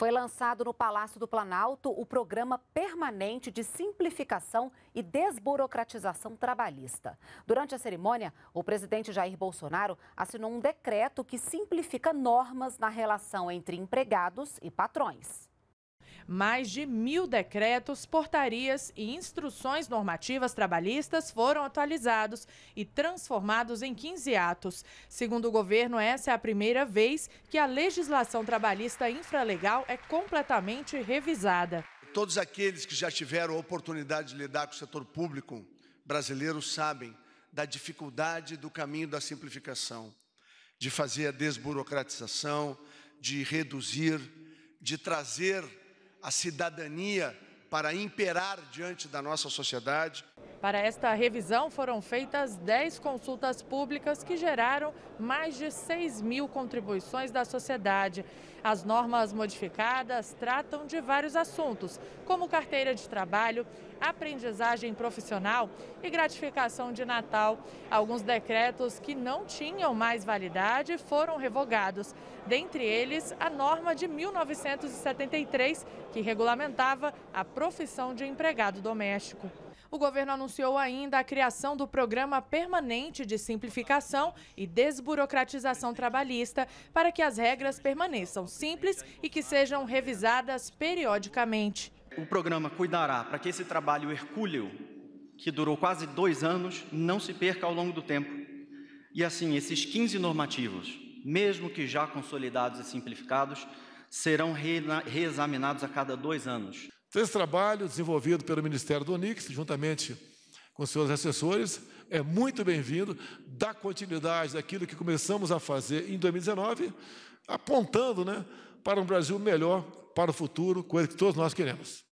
Foi lançado no Palácio do Planalto o Programa Permanente de Simplificação e Desburocratização Trabalhista. Durante a cerimônia, o presidente Jair Bolsonaro assinou um decreto que simplifica normas na relação entre empregados e patrões. Mais de mil decretos, portarias e instruções normativas trabalhistas foram atualizados e transformados em 15 atos. Segundo o governo, essa é a primeira vez que a legislação trabalhista infralegal é completamente revisada. Todos aqueles que já tiveram a oportunidade de lidar com o setor público brasileiro sabem da dificuldade do caminho da simplificação, de fazer a desburocratização, de reduzir, de trazer a cidadania para imperar diante da nossa sociedade. Para esta revisão foram feitas 10 consultas públicas que geraram mais de 6 mil contribuições da sociedade. As normas modificadas tratam de vários assuntos, como carteira de trabalho, aprendizagem profissional e gratificação de Natal. Alguns decretos que não tinham mais validade foram revogados, dentre eles a norma de 1973, que regulamentava a profissão de empregado doméstico. O governo anunciou ainda a criação do Programa Permanente de Simplificação e Desburocratização Trabalhista para que as regras permaneçam simples e que sejam revisadas periodicamente. O programa cuidará para que esse trabalho hercúleo, que durou quase dois anos, não se perca ao longo do tempo. E assim, esses 15 normativos, mesmo que já consolidados e simplificados, serão reexaminados a cada dois anos. Então, esse trabalho, desenvolvido pelo Ministério do Onix, juntamente com seus assessores, é muito bem-vindo, dá continuidade daquilo que começamos a fazer em 2019, apontando né, para um Brasil melhor para o futuro, coisa que todos nós queremos.